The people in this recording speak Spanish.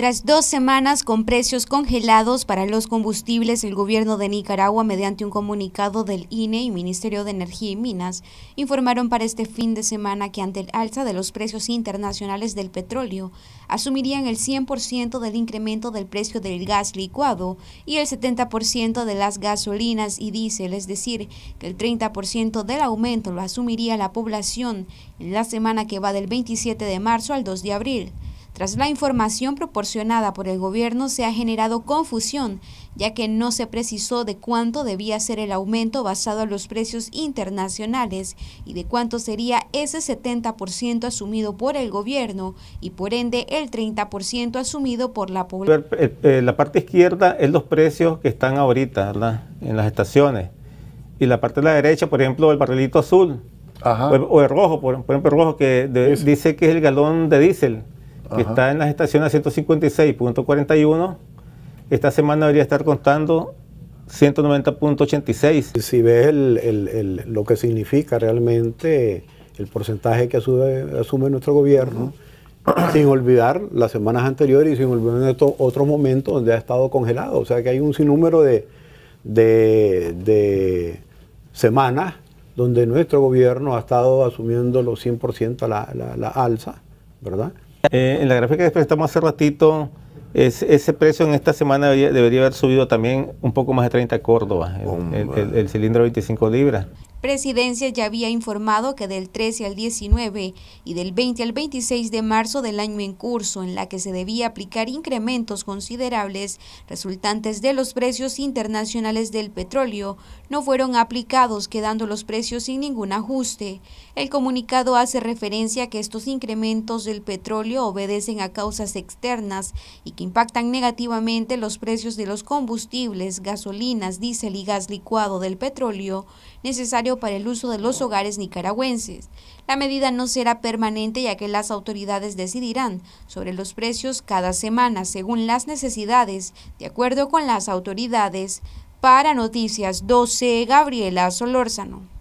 Tras dos semanas con precios congelados para los combustibles, el gobierno de Nicaragua, mediante un comunicado del INE y Ministerio de Energía y Minas, informaron para este fin de semana que ante el alza de los precios internacionales del petróleo, asumirían el 100% del incremento del precio del gas licuado y el 70% de las gasolinas y diésel, es decir, que el 30% del aumento lo asumiría la población en la semana que va del 27 de marzo al 2 de abril. Tras la información proporcionada por el gobierno se ha generado confusión, ya que no se precisó de cuánto debía ser el aumento basado en los precios internacionales y de cuánto sería ese 70% asumido por el gobierno y por ende el 30% asumido por la población. Eh, eh, la parte izquierda es los precios que están ahorita en las estaciones y la parte de la derecha, por ejemplo, el barrilito azul O, el, rojo, por, ejemplo, el rojo que dice que es el galón de diésel que está en las estaciones 156.41. Esta semana debería estar contando 190.86. Si ves el, lo que significa realmente el porcentaje que asume, nuestro gobierno, sin olvidar las semanas anteriores y sin olvidar otros momentos donde ha estado congelado. O sea que hay un sinnúmero de, de, semanas donde nuestro gobierno ha estado asumiendo los 100% la, la alza, ¿verdad? Eh, en la gráfica que presentamos hace ratito, ese precio en esta semana debería, haber subido también un poco más de 30 Córdoba, el, el cilindro 25 libras. Presidencia ya había informado que del 13 al 19 y del 20 al 26 de marzo del año en curso, en la que se debía aplicar incrementos considerables resultantes de los precios internacionales del petróleo, no fueron aplicados, quedando los precios sin ningún ajuste. El comunicado hace referencia a que estos incrementos del petróleo obedecen a causas externas y que impactan negativamente los precios de los combustibles, gasolinas, diésel y gas licuado del petróleo necesario para el uso de los hogares nicaragüenses. La medida no será permanente ya que las autoridades decidirán sobre los precios cada semana según las necesidades, de acuerdo con las autoridades. Para Noticias 12, Gabriela Solórzano.